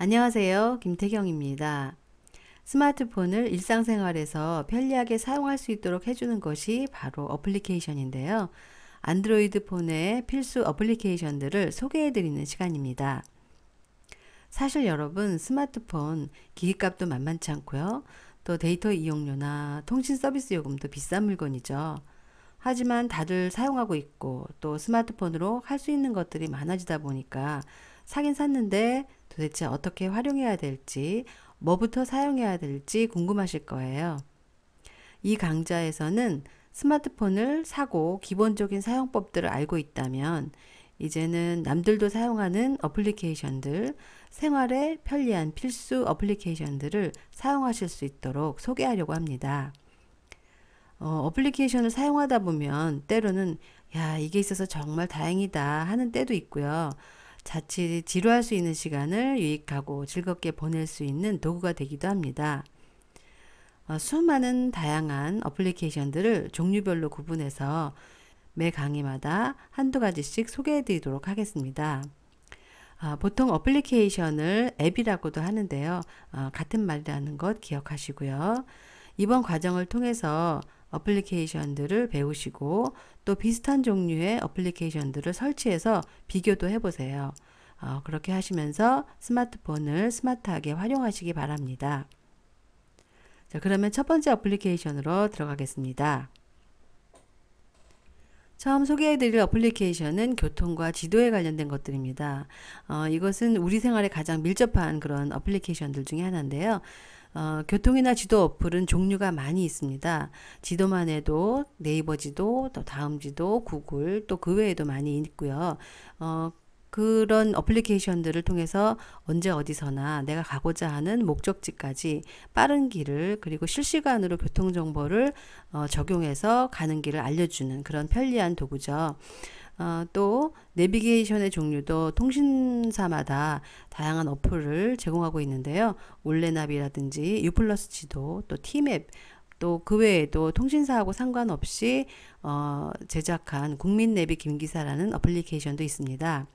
안녕하세요. 김태경입니다. 스마트폰을 일상생활에서 편리하게 사용할 수 있도록 해주는 것이 바로 어플리케이션인데요. 안드로이드 폰의 필수 어플리케이션들을 소개해드리는 시간입니다. 사실 여러분 스마트폰 기기값도 만만치 않고요. 또 데이터 이용료나 통신 서비스 요금도 비싼 물건이죠. 하지만 다들 사용하고 있고 또 스마트폰으로 할 수 있는 것들이 많아지다 보니까 사긴 샀는데 도대체 어떻게 활용해야 될지, 뭐부터 사용해야 될지 궁금하실 거예요. 이 강좌에서는 스마트폰을 사고 기본적인 사용법들을 알고 있다면 이제는 남들도 사용하는 어플리케이션들, 생활에 편리한 필수 어플리케이션들을 사용하실 수 있도록 소개하려고 합니다. 어, 어플리케이션을 사용하다 보면 때로는 야, 이게 있어서 정말 다행이다 하는 때도 있고요. 자칫 지루할 수 있는 시간을 유익하고 즐겁게 보낼 수 있는 도구가 되기도 합니다. 어, 수많은 다양한 어플리케이션들을 종류별로 구분해서 매 강의마다 한두 가지씩 소개해 드리도록 하겠습니다. 아, 보통 어플리케이션을 앱이라고도 하는데요. 어, 같은 말이라는 것 기억하시고요. 이번 과정을 통해서 어플리케이션들을 배우시고 또 비슷한 종류의 어플리케이션들을 설치해서 비교도 해보세요. 어, 그렇게 하시면서 스마트폰을 스마트하게 활용하시기 바랍니다. 자, 그러면 첫 번째 어플리케이션으로 들어가겠습니다. 처음 소개해드릴 어플리케이션은 교통과 지도에 관련된 것들입니다. 어, 이것은 우리 생활에 가장 밀접한 그런 어플리케이션들 중에 하나인데요. 어, 교통이나 지도 어플은 종류가 많이 있습니다. 지도만 해도 네이버 지도, 또 다음 지도, 구글, 또 그 외에도 많이 있고요. 어, 그런 어플리케이션들을 통해서 언제 어디서나 내가 가고자 하는 목적지까지 빠른 길을 그리고 실시간으로 교통정보를 어, 적용해서 가는 길을 알려주는 그런 편리한 도구죠. 어, 또 내비게이션의 종류도 통신사마다 다양한 어플을 제공하고 있는데요. 올레나비라든지 유플러스 지도 또 티맵 또 그 외에도 통신사하고 상관없이 어, 제작한 국민내비 김기사라는 어플리케이션도 있습니다.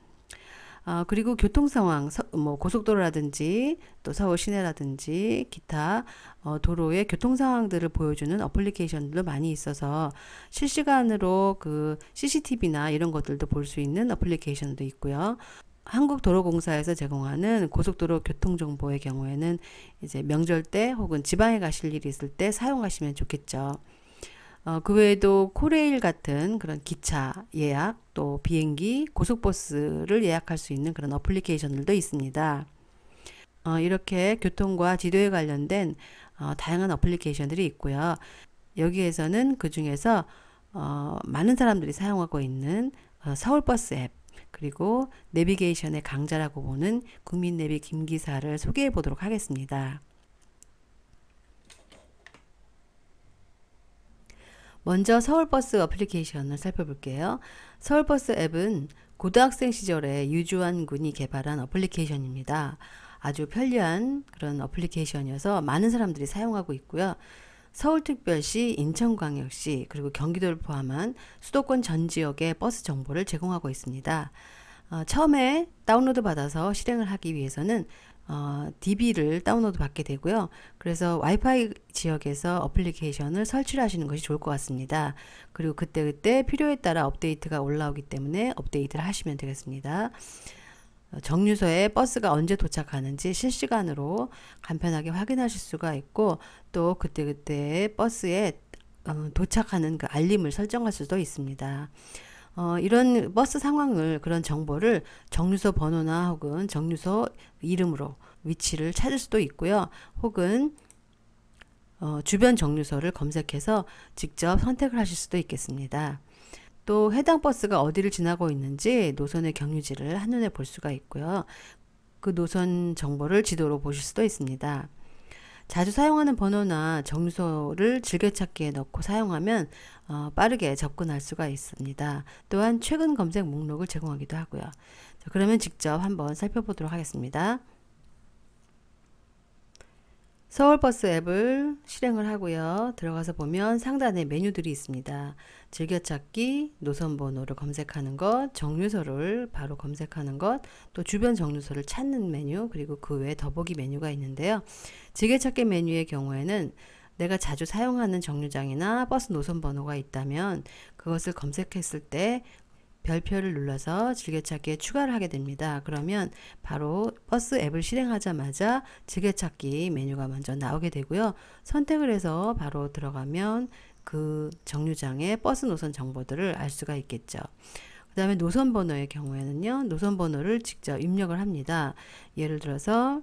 어, 그리고 교통 상황, 뭐 고속도로라든지 또 서울 시내라든지 기타 어, 도로의 교통 상황들을 보여주는 어플리케이션들도 많이 있어서 실시간으로 그 CCTV나 이런 것들도 볼 수 있는 어플리케이션도 있고요. 한국도로공사에서 제공하는 고속도로 교통정보의 경우에는 이제 명절 때 혹은 지방에 가실 일이 있을 때 사용하시면 좋겠죠. 어, 그 외에도 코레일 같은 그런 기차 예약, 또 비행기, 고속버스를 예약할 수 있는 그런 어플리케이션들도 있습니다. 어, 이렇게 교통과 지도에 관련된 어, 다양한 어플리케이션들이 있고요. 여기에서는 그 중에서 어, 많은 사람들이 사용하고 있는 어, 서울버스 앱, 그리고 내비게이션의 강자라고 보는 국민내비 김기사를 소개해 보도록 하겠습니다. 먼저 서울버스 어플리케이션을 살펴볼게요. 서울버스 앱은 고등학생 시절에 유주환 군이 개발한 어플리케이션입니다. 아주 편리한 그런 어플리케이션이어서 많은 사람들이 사용하고 있고요. 서울특별시, 인천광역시, 그리고 경기도를 포함한 수도권 전 지역의 버스 정보를 제공하고 있습니다. 어, 처음에 다운로드 받아서 실행을 하기 위해서는 어, DB를 다운로드 받게 되고요. 그래서 와이파이 지역에서 어플리케이션을 설치를 하시는 것이 좋을 것 같습니다. 그리고 그때그때 필요에 따라 업데이트가 올라오기 때문에 업데이트를 하시면 되겠습니다. 어, 정류소에 버스가 언제 도착하는지 실시간으로 간편하게 확인하실 수가 있고 또 그때그때 버스에 어, 도착하는 그 알림을 설정할 수도 있습니다. 어, 이런 버스 상황을 그런 정보를 정류소 번호나 혹은 정류소 이름으로 위치를 찾을 수도 있고요. 혹은 어, 주변 정류소를 검색해서 직접 선택을 하실 수도 있겠습니다. 또 해당 버스가 어디를 지나고 있는지 노선의 경유지를 한눈에 볼 수가 있고요. 그 노선 정보를 지도로 보실 수도 있습니다. 자주 사용하는 번호나 정류소를 즐겨찾기에 넣고 사용하면 어, 빠르게 접근할 수가 있습니다. 또한 최근 검색 목록을 제공하기도 하고요. 자, 그러면 직접 한번 살펴보도록 하겠습니다. 서울버스 앱을 실행을 하고요. 들어가서 보면 상단에 메뉴들이 있습니다. 즐겨찾기, 노선번호를 검색하는 것, 정류소를 바로 검색하는 것, 또 주변 정류소를 찾는 메뉴, 그리고 그 외에 더보기 메뉴가 있는데요. 즐겨찾기 메뉴의 경우에는 내가 자주 사용하는 정류장이나 버스 노선 번호가 있다면 그것을 검색했을 때 별표를 눌러서 즐겨찾기에 추가를 하게 됩니다. 그러면 바로 버스 앱을 실행하자마자 즐겨찾기 메뉴가 먼저 나오게 되고요. 선택을 해서 바로 들어가면 그 정류장의 버스 노선 정보들을 알 수가 있겠죠. 그 다음에 노선 번호의 경우에는요. 노선 번호를 직접 입력을 합니다. 예를 들어서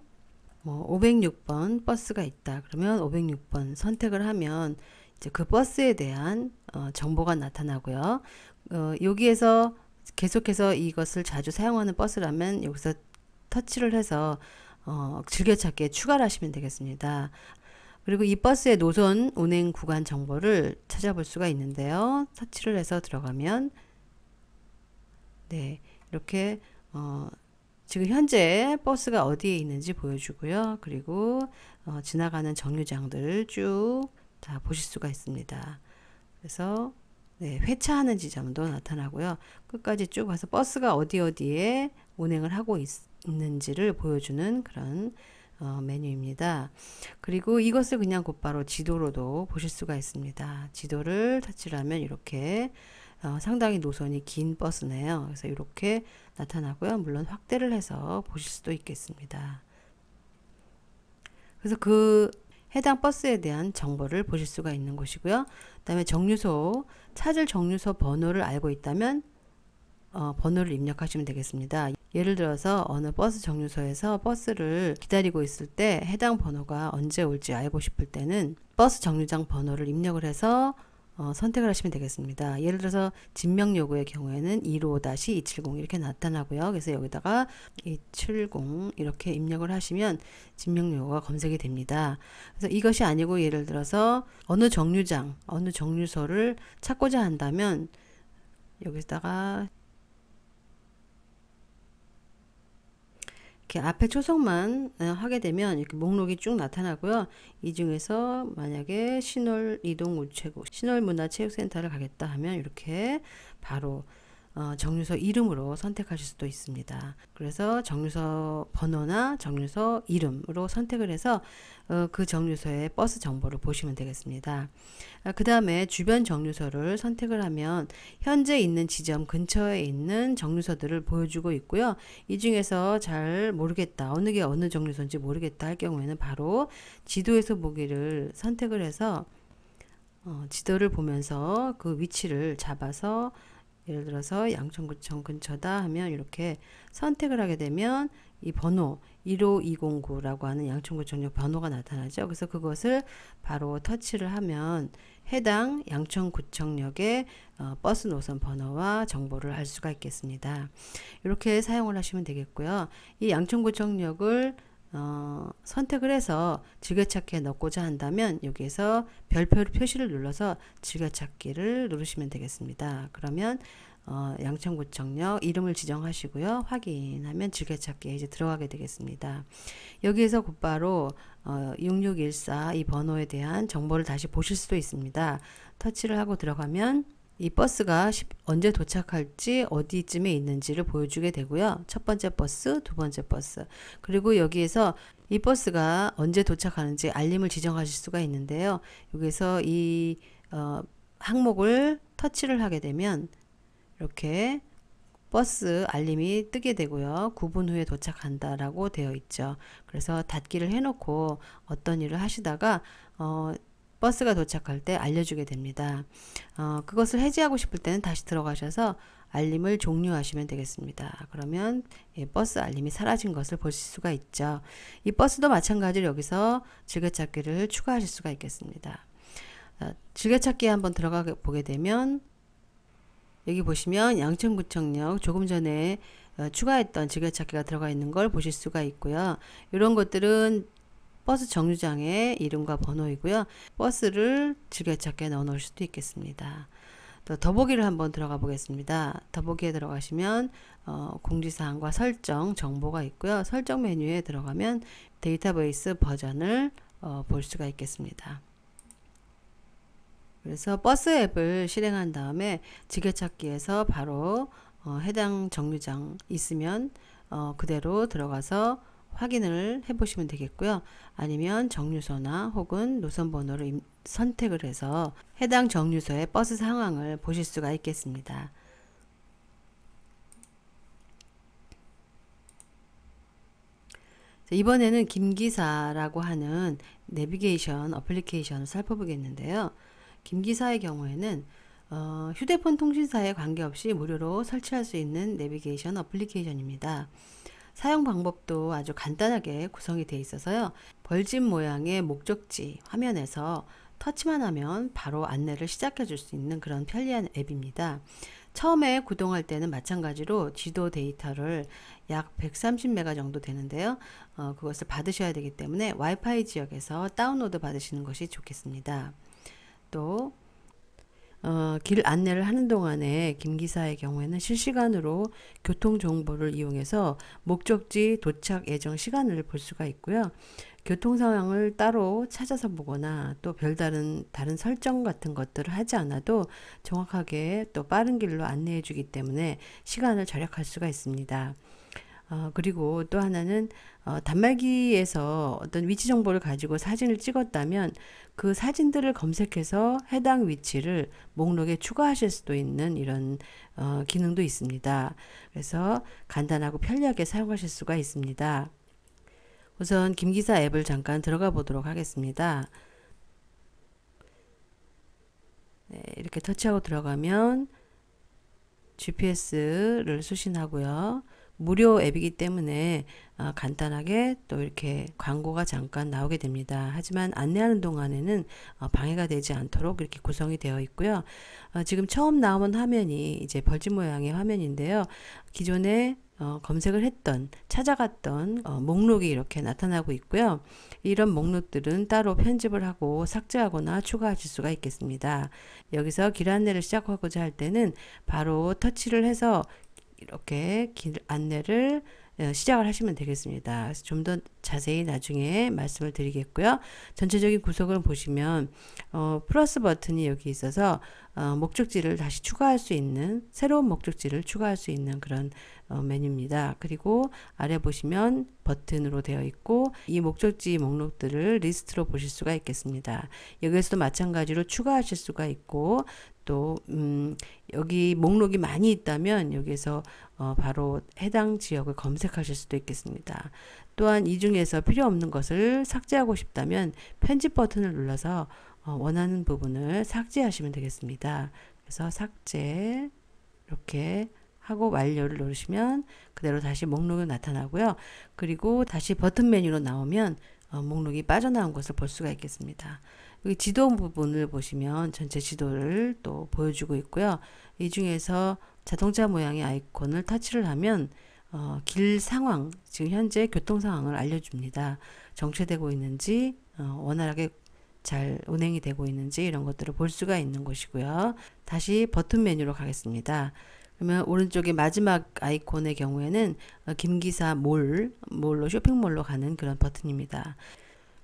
뭐 506번 버스가 있다. 그러면 506번 선택을 하면 이제 그 버스에 대한 어, 정보가 나타나고요. 어, 여기에서 계속해서 이것을 자주 사용하는 버스라면 여기서 터치를 해서 어, 즐겨찾기에 추가를 하시면 되겠습니다. 그리고 이 버스의 노선 운행 구간 정보를 찾아볼 수가 있는데요. 터치를 해서 들어가면 네 이렇게 어, 지금 현재 버스가 어디에 있는지 보여주고요. 그리고 어, 지나가는 정류장들 쭉 다 보실 수가 있습니다. 그래서 네, 회차하는 지점도 나타나고요. 끝까지 쭉 와서 버스가 어디 어디에 운행을 하고 있, 는지를 보여주는 그런 어, 메뉴입니다. 그리고 이것을 그냥 곧바로 지도로도 보실 수가 있습니다. 지도를 터치를 하면 이렇게 어, 상당히 노선이 긴 버스네요. 그래서 이렇게 나타나고요. 물론 확대를 해서 보실 수도 있겠습니다. 그래서 그 해당 버스에 대한 정보를 보실 수가 있는 곳이고요. 그 다음에 정류소, 찾을 정류소 번호를 알고 있다면 어, 번호를 입력하시면 되겠습니다. 예를 들어서 어느 버스 정류소에서 버스를 기다리고 있을 때 해당 번호가 언제 올지 알고 싶을 때는 버스 정류장 번호를 입력을 해서 어, 선택을 하시면 되겠습니다. 예를 들어서 진명 요구의 경우에는 15-270 이렇게 나타나고요. 그래서 여기다가 270 이렇게 입력을 하시면 진명 요구가 검색이 됩니다. 그래서 이것이 아니고 예를 들어서 어느 정류장, 어느 정류소를 찾고자 한다면 여기다가 이렇게 앞에 초성만 네, 하게 되면 이렇게 목록이 쭉 나타나고요. 이 중에서 만약에 신월 이동 우체국, 신월 문화체육센터를 가겠다 하면 이렇게 바로 어, 정류소 이름으로 선택하실 수도 있습니다. 그래서 정류소 번호나 정류소 이름으로 선택을 해서 어, 그 정류소의 버스 정보를 보시면 되겠습니다. 아, 어, 그 다음에 주변 정류소를 선택을 하면 현재 있는 지점 근처에 있는 정류소들을 보여주고 있고요. 이 중에서 잘 모르겠다. 어느 게 어느 정류소인지 모르겠다 할 경우에는 바로 지도에서 보기를 선택을 해서 어, 지도를 보면서 그 위치를 잡아서 예를 들어서 양천구청 근처다 하면 이렇게 선택을 하게 되면 이 번호 15209라고 하는 양천구청역 번호가 나타나죠. 그래서 그것을 바로 터치를 하면 해당 양천구청역의 어, 버스 노선 번호와 정보를 알 수가 있겠습니다. 이렇게 사용을 하시면 되겠고요. 이 양천구청역을 어, 선택을 해서 즐겨찾기에 넣고자 한다면 여기에서 별표 표시를 눌러서 즐겨찾기를 누르시면 되겠습니다. 그러면 어, 양천구청역 이름을 지정하시고요. 확인하면 즐겨찾기에 이제 들어가게 되겠습니다. 여기에서 곧바로 어, 6614 이 번호에 대한 정보를 다시 보실 수도 있습니다. 터치를 하고 들어가면 이 버스가 언제 도착할지 어디쯤에 있는지를 보여주게 되고요. 첫 번째 버스, 두 번째 버스. 그리고 여기에서 이 버스가 언제 도착하는지 알림을 지정하실 수가 있는데요. 여기서 이 어, 항목을 터치를 하게 되면 이렇게 버스 알림이 뜨게 되고요. 9분 후에 도착한다 라고 되어 있죠. 그래서 닫기를 해놓고 어떤 일을 하시다가 어, 버스가 도착할 때 알려주게 됩니다. 어, 그것을 해지하고 싶을 때는 다시 들어가셔서 알림을 종료하시면 되겠습니다. 그러면 예, 버스 알림이 사라진 것을 보실 수가 있죠. 이 버스도 마찬가지로 여기서 즐겨찾기를 추가하실 수가 있겠습니다. 어, 즐겨찾기에 한번 들어가 보게 되면 여기 보시면 양천구청역 조금 전에 어, 추가했던 즐겨찾기가 들어가 있는 걸 보실 수가 있고요. 이런 것들은 버스 정류장의 이름과 번호이고요. 버스를 즐겨찾기에 넣어 놓을 수도 있겠습니다. 또 더보기를 한번 들어가 보겠습니다. 더보기에 들어가시면 어, 공지사항과 설정 정보가 있고요. 설정 메뉴에 들어가면 데이터베이스 버전을 어, 볼 수가 있겠습니다. 그래서 버스 앱을 실행한 다음에 지게찾기에서 바로 어, 해당 정류장 있으면 어, 그대로 들어가서 확인을 해보시면 되겠고요. 아니면 정류소나 혹은 노선번호를 선택을 해서 해당 정류소의 버스 상황을 보실 수가 있겠습니다. 이번에는 김기사라고 하는 내비게이션 어플리케이션을 살펴보겠는데요. 김기사의 경우에는 어, 휴대폰 통신사에 관계없이 무료로 설치할 수 있는 내비게이션 어플리케이션입니다. 사용 방법도 아주 간단하게 구성이 되어 있어서요. 벌집 모양의 목적지 화면에서 터치만 하면 바로 안내를 시작해 줄 수 있는 그런 편리한 앱입니다. 처음에 구동할 때는 마찬가지로 지도 데이터를 약 130메가 정도 되는데요. 어, 그것을 받으셔야 되기 때문에 와이파이 지역에서 다운로드 받으시는 것이 좋겠습니다. 또 어, 길 안내를 하는 동안에 김 기사의 경우에는 실시간으로 교통 정보를 이용해서 목적지 도착 예정 시간을 볼 수가 있고요. 교통 상황을 따로 찾아서 보거나 또 별다른 다른 설정 같은 것들을 하지 않아도 정확하게 또 빠른 길로 안내해 주기 때문에 시간을 절약할 수가 있습니다. 어, 그리고 또 하나는 어, 단말기에서 어떤 위치 정보를 가지고 사진을 찍었다면 그 사진들을 검색해서 해당 위치를 목록에 추가하실 수도 있는 이런 어, 기능도 있습니다. 그래서 간단하고 편리하게 사용하실 수가 있습니다. 우선 김기사 앱을 잠깐 들어가 보도록 하겠습니다. 네, 이렇게 터치하고 들어가면 GPS를 수신하고요. 무료 앱이기 때문에 어, 간단하게 또 이렇게 광고가 잠깐 나오게 됩니다. 하지만 안내하는 동안에는 어, 방해가 되지 않도록 이렇게 구성이 되어 있고요. 어, 지금 처음 나온 화면이 이제 벌집 모양의 화면인데요. 기존에 어, 검색을 했던 찾아갔던 어, 목록이 이렇게 나타나고 있고요. 이런 목록들은 따로 편집을 하고 삭제하거나 추가하실 수가 있겠습니다. 여기서 길 안내를 시작하고자 할 때는 바로 터치를 해서 이렇게 길 안내를 어, 시작을 하시면 되겠습니다. 좀 더 자세히 나중에 말씀을 드리겠고요. 전체적인 구성을 보시면 어, 플러스 버튼이 여기 있어서 어, 목적지를 다시 추가할 수 있는 새로운 목적지를 추가할 수 있는 그런 어, 메뉴입니다. 그리고 아래 보시면 버튼으로 되어 있고 이 목적지 목록들을 리스트로 보실 수가 있겠습니다. 여기에서도 마찬가지로 추가하실 수가 있고 또 음, 여기 목록이 많이 있다면 여기에서 어, 바로 해당 지역을 검색하실 수도 있겠습니다. 또한 이 중에서 필요 없는 것을 삭제하고 싶다면 편집 버튼을 눌러서 어, 원하는 부분을 삭제하시면 되겠습니다. 그래서 삭제 이렇게 하고 완료를 누르시면 그대로 다시 목록이 나타나고요. 그리고 다시 버튼 메뉴로 나오면 어, 목록이 빠져나온 것을 볼 수가 있겠습니다. 그 지도 부분을 보시면 전체 지도를 또 보여주고 있고요. 이 중에서 자동차 모양의 아이콘을 터치를 하면 어, 길 상황, 지금 현재 교통 상황을 알려줍니다. 정체되고 있는지, 어, 원활하게 잘 운행이 되고 있는지 이런 것들을 볼 수가 있는 것이고요. 다시 버튼 메뉴로 가겠습니다. 그러면 오른쪽에 마지막 아이콘의 경우에는 어, 김기사 몰, 몰로 쇼핑몰로 가는 그런 버튼입니다.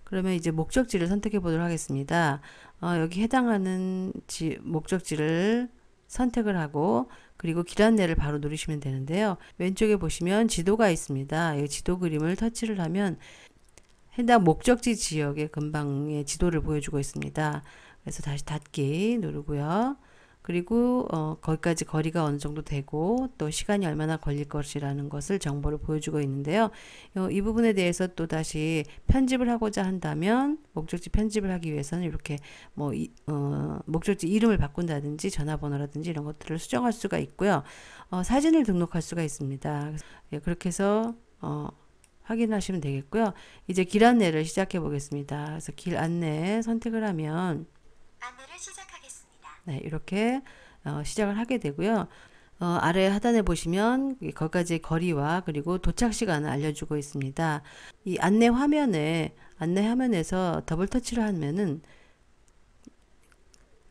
그러면 이제 목적지를 선택해 보도록 하겠습니다. 어, 여기 해당하는 지, 목적지를 선택을 하고 그리고 길 안내를 바로 누르시면 되는데요. 왼쪽에 보시면 지도가 있습니다. 이 지도 그림을 터치를 하면 해당 목적지 지역의 근방의 지도를 보여주고 있습니다. 그래서 다시 닫기 누르고요. 그리고 어, 거기까지 거리가 어느 정도 되고 또 시간이 얼마나 걸릴 것이라는 것을 정보를 보여주고 있는데요. 요, 어, 이 부분에 대해서 또 다시 편집을 하고자 한다면 목적지 편집을 하기 위해서는 이렇게 뭐 이, 어, 목적지 이름을 바꾼다든지 전화번호라든지 이런 것들을 수정할 수가 있고요. 어, 사진을 등록할 수가 있습니다. 예, 그렇게 해서 어, 확인하시면 되겠고요. 이제 길 안내를 시작해 보겠습니다. 그래서 길 안내 선택을 하면 안내를 시작하 네, 이렇게 어, 시작을 하게 되고요. 어, 아래 하단에 보시면 거기까지 거리와 그리고 도착 시간을 알려주고 있습니다. 이 안내 화면에 안내 화면에서 더블 터치를 하면은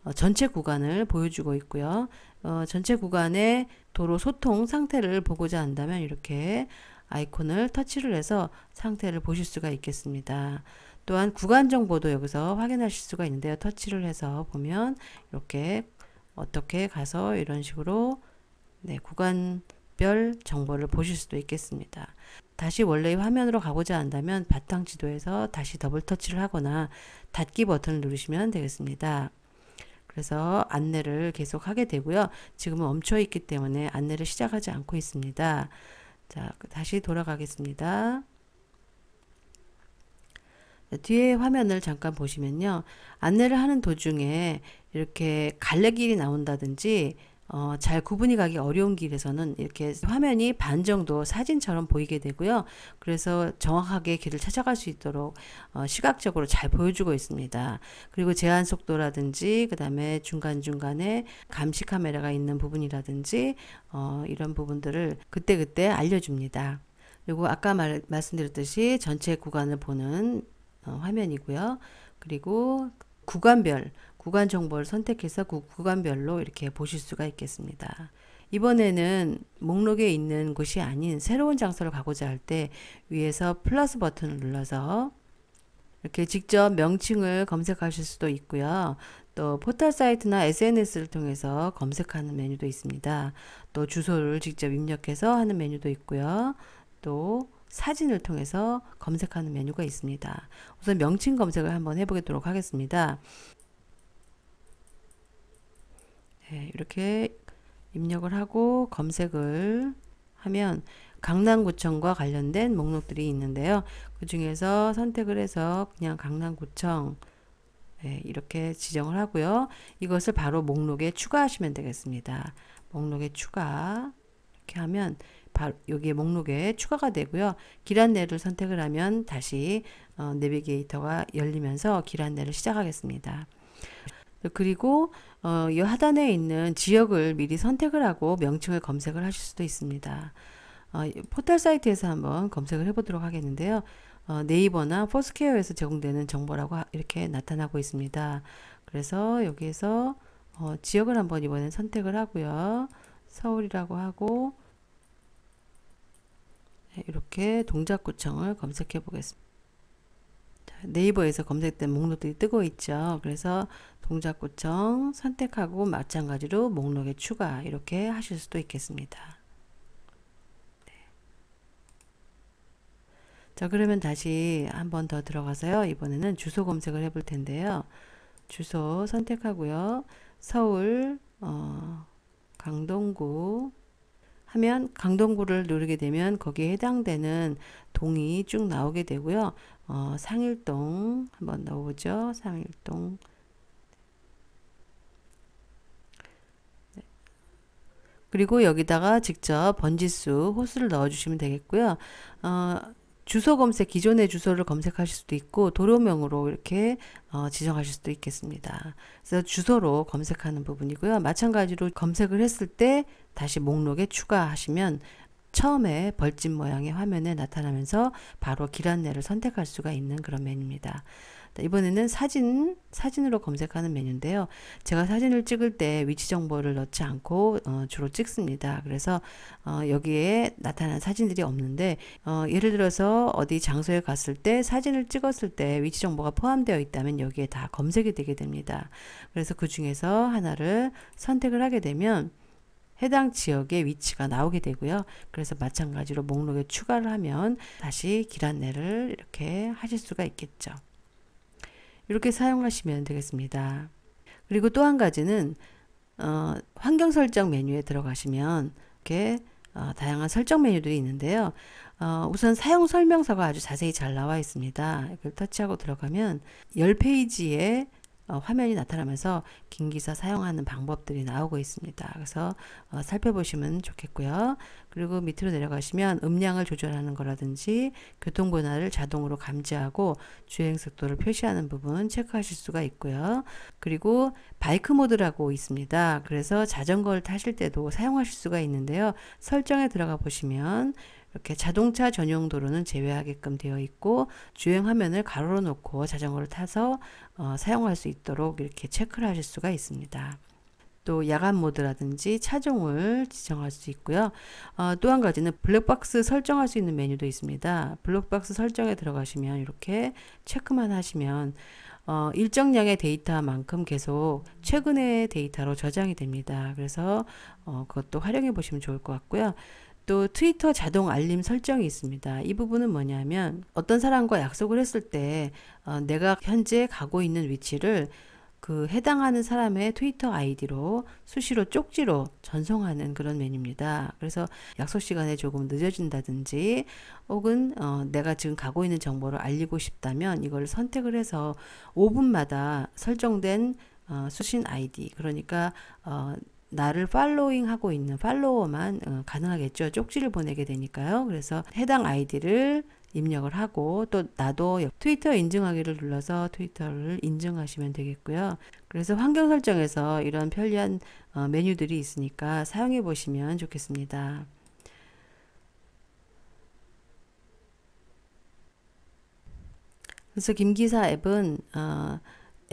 어, 전체 구간을 보여주고 있고요. 어, 전체 구간의 도로 소통 상태를 보고자 한다면 이렇게 아이콘을 터치를 해서 상태를 보실 수가 있겠습니다. 또한 구간 정보도 여기서 확인하실 수가 있는데요. 터치를 해서 보면 이렇게 어떻게 가서 이런 식으로 네, 구간별 정보를 보실 수도 있겠습니다. 다시 원래의 화면으로 가고자 한다면 바탕 지도에서 다시 더블 터치를 하거나 닫기 버튼을 누르시면 되겠습니다. 그래서 안내를 계속 하게 되고요. 지금은 멈춰 있기 때문에 안내를 시작하지 않고 있습니다. 자, 그 다시 돌아가겠습니다. 뒤에 화면을 잠깐 보시면요. 안내를 하는 도중에 이렇게 갈래길이 나온다든지 어, 잘 구분이 가기 어려운 길에서는 이렇게 화면이 반 정도 사진처럼 보이게 되고요. 그래서 정확하게 길을 찾아갈 수 있도록 어, 시각적으로 잘 보여주고 있습니다. 그리고 제한 속도라든지 그 다음에 중간중간에 감시 카메라가 있는 부분이라든지 어, 이런 부분들을 그때그때 알려줍니다. 그리고 아까 말, 말씀드렸듯이 전체 구간을 보는 어, 화면이고요. 그리고 구간별 구간 정보를 선택해서 그 구간별로 이렇게 보실 수가 있겠습니다. 이번에는 목록에 있는 곳이 아닌 새로운 장소를 가고자 할 때 위에서 플러스 버튼을 눌러서 이렇게 직접 명칭을 검색하실 수도 있고요. 또 포털 사이트나 SNS를 통해서 검색하는 메뉴도 있습니다. 또 주소를 직접 입력해서 하는 메뉴도 있고요. 또 사진을 통해서 검색하는 메뉴가 있습니다. 우선 명칭 검색을 한번 해보도록 하겠습니다. 네, 이렇게 입력을 하고 검색을 하면 강남구청과 관련된 목록들이 있는데요. 그 중에서 선택을 해서 그냥 강남구청 네, 이렇게 지정을 하고요. 이것을 바로 목록에 추가하시면 되겠습니다. 목록에 추가 이렇게 하면 바로 여기에 목록에 추가가 되고요. 길 안내를 선택을 하면 다시 어, 내비게이터가 열리면서 길 안내를 시작하겠습니다. 그리고 어, 이 하단에 있는 지역을 미리 선택을 하고 명칭을 검색을 하실 수도 있습니다. 어, 포털 사이트에서 한번 검색을 해보도록 하겠는데요. 어, 네이버나 포스케어에서 제공되는 정보라고 하, 이렇게 나타나고 있습니다. 그래서 여기에서 어, 지역을 한번 이번엔 선택을 하고요. 서울이라고 하고 네, 이렇게 동작구청을 검색해 보겠습니다. 네이버에서 검색된 목록들이 뜨고 있죠. 그래서 동작 구청 선택하고 마찬가지로 목록에 추가 이렇게 하실 수도 있겠습니다. 네. 자 그러면 다시 한 번 더 들어가서요. 이번에는 주소 검색을 해 볼 텐데요. 주소 선택하고요. 서울 어, 강동구 하면 강동구를 누르게 되면 거기에 해당되는 동이 쭉 나오게 되고요. 어, 상일동 한번 넣어보죠. 상일동 네. 그리고 여기다가 직접 번지수 호수를 넣어주시면 되겠고요. 어, 주소 검색, 기존의 주소를 검색하실 수도 있고 도로명으로 이렇게 어, 지정하실 수도 있겠습니다. 그래서 주소로 검색하는 부분이고요. 마찬가지로 검색을 했을 때 다시 목록에 추가하시면 처음에 벌집 모양의 화면에 나타나면서 바로 길 안내를 선택할 수가 있는 그런 메뉴입니다. 네, 이번에는 사진, 사진으로 검색하는 메뉴인데요. 제가 사진을 찍을 때 위치 정보를 넣지 않고 어, 주로 찍습니다. 그래서 어, 여기에 나타난 사진들이 없는데 어, 예를 들어서 어디 장소에 갔을 때 사진을 찍었을 때 위치 정보가 포함되어 있다면 여기에 다 검색이 되게 됩니다. 그래서 그 중에서 하나를 선택을 하게 되면 해당 지역의 위치가 나오게 되고요. 그래서 마찬가지로 목록에 추가를 하면 다시 길 안내를 이렇게 하실 수가 있겠죠. 이렇게 사용하시면 되겠습니다. 그리고 또 한 가지는 어, 환경 설정 메뉴에 들어가시면 이렇게 어, 다양한 설정 메뉴들이 있는데요. 어, 우선 사용 설명서가 아주 자세히 잘 나와 있습니다. 이걸 터치하고 들어가면 10페이지에 어, 화면이 나타나면서 김 기사 사용하는 방법들이 나오고 있습니다. 그래서 어, 살펴보시면 좋겠고요. 그리고 밑으로 내려가시면 음량을 조절하는 거라든지 교통 변화를 자동으로 감지하고 주행 속도를 표시하는 부분 체크하실 수가 있고요. 그리고 바이크 모드라고 있습니다. 그래서 자전거를 타실 때도 사용하실 수가 있는데요. 설정에 들어가 보시면 이렇게 자동차 전용 도로는 제외하게끔 되어 있고 주행 화면을 가로로 놓고 자전거를 타서 어, 사용할 수 있도록 이렇게 체크를 하실 수가 있습니다. 또 야간 모드라든지 차종을 지정할 수 있고요. 어, 또 한 가지는 블랙박스 설정할 수 있는 메뉴도 있습니다. 블랙박스 설정에 들어가시면 이렇게 체크만 하시면 어, 일정량의 데이터만큼 계속 최근의 데이터로 저장이 됩니다. 그래서 어, 그것도 활용해 보시면 좋을 것 같고요. 또 트위터 자동 알림 설정이 있습니다. 이 부분은 뭐냐면 어떤 사람과 약속을 했을 때 어, 내가 현재 가고 있는 위치를 그 해당하는 사람의 트위터 아이디로 수시로 쪽지로 전송하는 그런 메뉴입니다. 그래서 약속 시간에 조금 늦어진다든지 혹은 어, 내가 지금 가고 있는 정보를 알리고 싶다면 이걸 선택을 해서 5분마다 설정된 어, 수신 아이디 그러니까 어, 나를 팔로잉 하고 있는 팔로워만 어, 가능하겠죠. 쪽지를 보내게 되니까요. 그래서 해당 아이디를 입력을 하고 또 나도 트위터 인증하기를 눌러서 트위터를 인증하시면 되겠고요. 그래서 환경 설정에서 이런 편리한 어, 메뉴들이 있으니까 사용해 보시면 좋겠습니다. 그래서 김기사 앱은 어,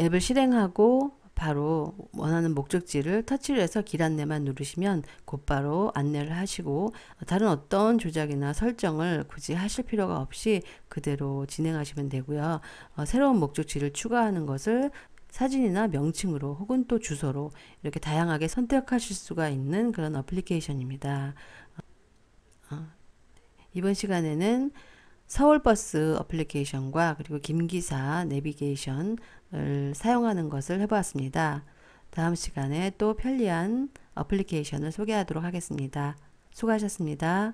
앱을 실행하고 바로 원하는 목적지를 터치를 해서 길 안내만 누르시면 곧바로 안내를 하시고 다른 어떤 조작이나 설정을 굳이 하실 필요가 없이 그대로 진행하시면 되고요. 어, 새로운 목적지를 추가하는 것을 사진이나 명칭으로 혹은 또 주소로 이렇게 다양하게 선택하실 수가 있는 그런 어플리케이션입니다. 어, 이번 시간에는 서울버스 어플리케이션과 그리고 김기사 내비게이션 을 사용하는 것을 해보았습니다. 다음 시간에 또 편리한 어플리케이션을 소개하도록 하겠습니다. 수고하셨습니다.